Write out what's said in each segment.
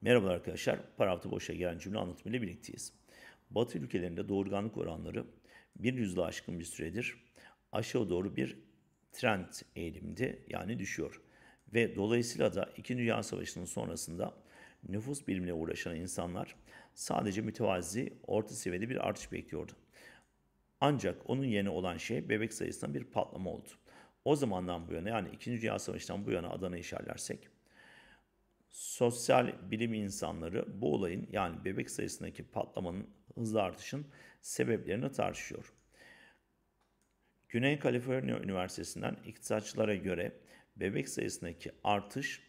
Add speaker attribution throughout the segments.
Speaker 1: Merhaba arkadaşlar, para hafta boşa gelen cümle anlatımıyla birlikteyiz. Batı ülkelerinde doğurganlık oranları bir yüzde aşkın bir süredir aşağı doğru bir trend eğilimde yani düşüyor. Ve dolayısıyla da 2. Dünya Savaşı'nın sonrasında nüfus bilimine uğraşan insanlar sadece mütevazi orta seviyede bir artış bekliyordu. Ancak onun yerine olan şey bebek sayısından bir patlama oldu. O zamandan bu yana yani 2. Dünya Savaşı'ndan bu yana Adana'yı işaretlersek Sosyal bilim insanları bu olayın yani bebek sayısındaki patlamanın hızlı artışın sebeplerini tartışıyor. Güney Kaliforniya Üniversitesi'nden iktisatçılara göre bebek sayısındaki artış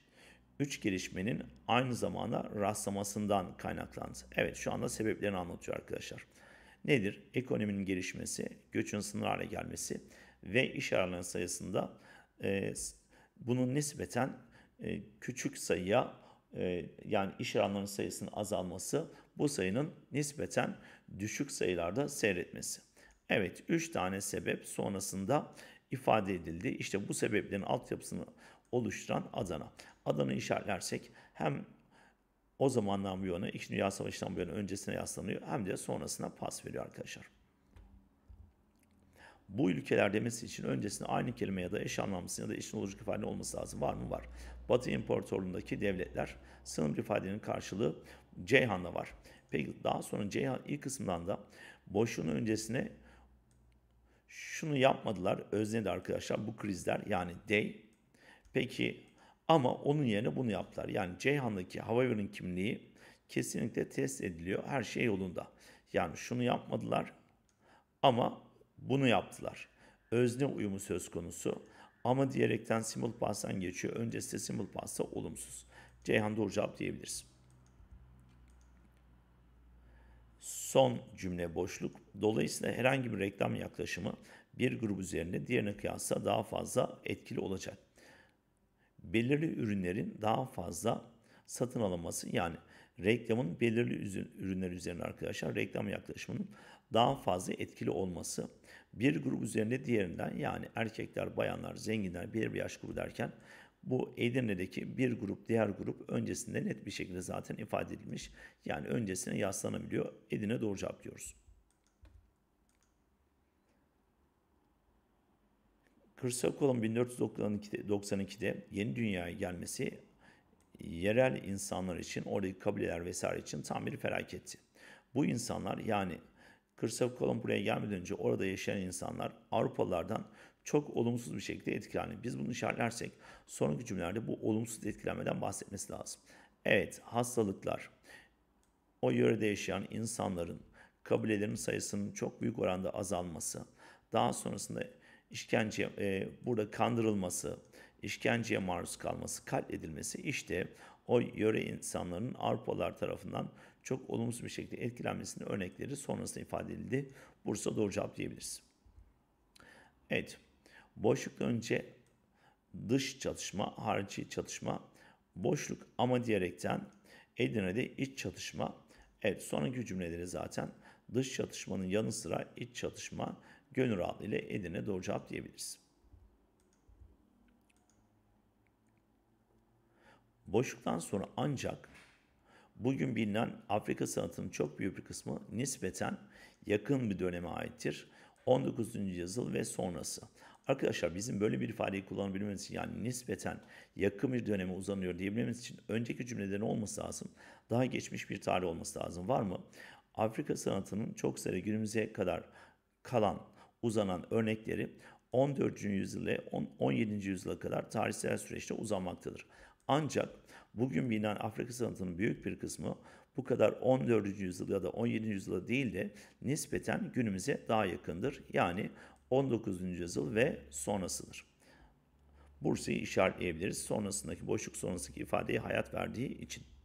Speaker 1: 3 gelişmenin aynı zamanda rastlamasından kaynaklandı. Evet şu anda sebeplerini anlatıyor arkadaşlar. Nedir? Ekonominin gelişmesi, göçün sınır hale gelmesi ve iş aralarının sayısında e, bunun nispeten e, küçük sayıya e, yani iş ilanlarının sayısının azalması bu sayının nispeten düşük sayılarda seyretmesi. Evet 3 tane sebep sonrasında ifade edildi. İşte bu sebeplerin altyapısını oluşturan Adana. Adana'yı işaretlersek hem o zamandan bu yana, İkinci Dünya Savaşı'ndan bu yana öncesine yaslanıyor hem de sonrasına pas veriyor arkadaşlar bu ülkeler demesi için öncesinde aynı kelime ya da eş anlamlısı ya da olacak ifade olması lazım. Var mı? Var. Batı İmparatorluğundaki devletler sınır ifadenin karşılığı Ceyhan'da var. Peki daha sonra Ceyhan ilk kısmından da boşluğun öncesine şunu yapmadılar. özne de arkadaşlar bu krizler yani day. Peki ama onun yerine bunu yaptılar. Yani Ceyhan'daki hava Havayor'un kimliği kesinlikle test ediliyor. Her şey yolunda. Yani şunu yapmadılar ama bunu yaptılar. Özne uyumu söz konusu. Ama diyerekten simulpass'tan geçiyor. Öncesi de simulpass'ta olumsuz. Ceyhan doğru cevap diyebiliriz. Son cümle boşluk. Dolayısıyla herhangi bir reklam yaklaşımı bir grup üzerinde diğerine kıyasla daha fazla etkili olacak. Belirli ürünlerin daha fazla satın alınması yani reklamın belirli ürünler üzerine arkadaşlar reklam yaklaşımının daha fazla etkili olması bir grup üzerinde diğerinden yani erkekler, bayanlar, zenginler bir bir yaş grubu derken bu Edirne'deki bir grup diğer grup öncesinde net bir şekilde zaten ifade edilmiş. Yani öncesine yaslanabiliyor. Edirne doğru cevap diyoruz. Kırsakol'un 1492'de yeni dünyaya gelmesi yerel insanlar için, oradaki kabileler vesaire için tam bir felaketti. Bu insanlar yani Kırsal Kolon buraya gelmeden önce orada yaşayan insanlar Avrupalılardan çok olumsuz bir şekilde etkilendi. Biz bunu işaretlersek sonraki cümlelerde bu olumsuz etkilenmeden bahsetmesi lazım. Evet hastalıklar o yörede yaşayan insanların kabilelerin sayısının çok büyük oranda azalması, daha sonrasında işkence e, burada kandırılması, işkenceye maruz kalması, katledilmesi işte o yöre insanların Avrupalılar tarafından çok olumsuz bir şekilde etkilenmesinin örnekleri sonrasında ifade edildi. Bursa doğru cevap diyebiliriz. Evet, boşluk önce dış çatışma, harici çatışma, boşluk ama diyerekten Edirne'de iç çatışma. Evet sonraki cümleleri zaten dış çatışmanın yanı sıra iç çatışma gönül rahatlığıyla Edirne doğru cevap diyebiliriz. Boşluktan sonra ancak bugün bilinen Afrika sanatının çok büyük bir kısmı nispeten yakın bir döneme aittir. 19. yüzyıl ve sonrası. Arkadaşlar bizim böyle bir ifadeyi kullanabilmemiz için yani nispeten yakın bir döneme uzanıyor diyebilmemiz için önceki cümlelerin olması lazım. Daha geçmiş bir tarih olması lazım. Var mı? Afrika sanatının çok sayıda günümüze kadar kalan, uzanan örnekleri 14. yüzyıl ile 17. yüzyıla kadar tarihsel süreçte uzanmaktadır. Ancak bugün bilinen Afrika sanatının büyük bir kısmı bu kadar 14. yüzyıl ya da 17. yüzyıla değil de nispeten günümüze daha yakındır. Yani 19. yüzyıl ve sonrasıdır. Bursa'yı işaretleyebiliriz sonrasındaki boşluk sonrasındaki ifadeyi hayat verdiği için.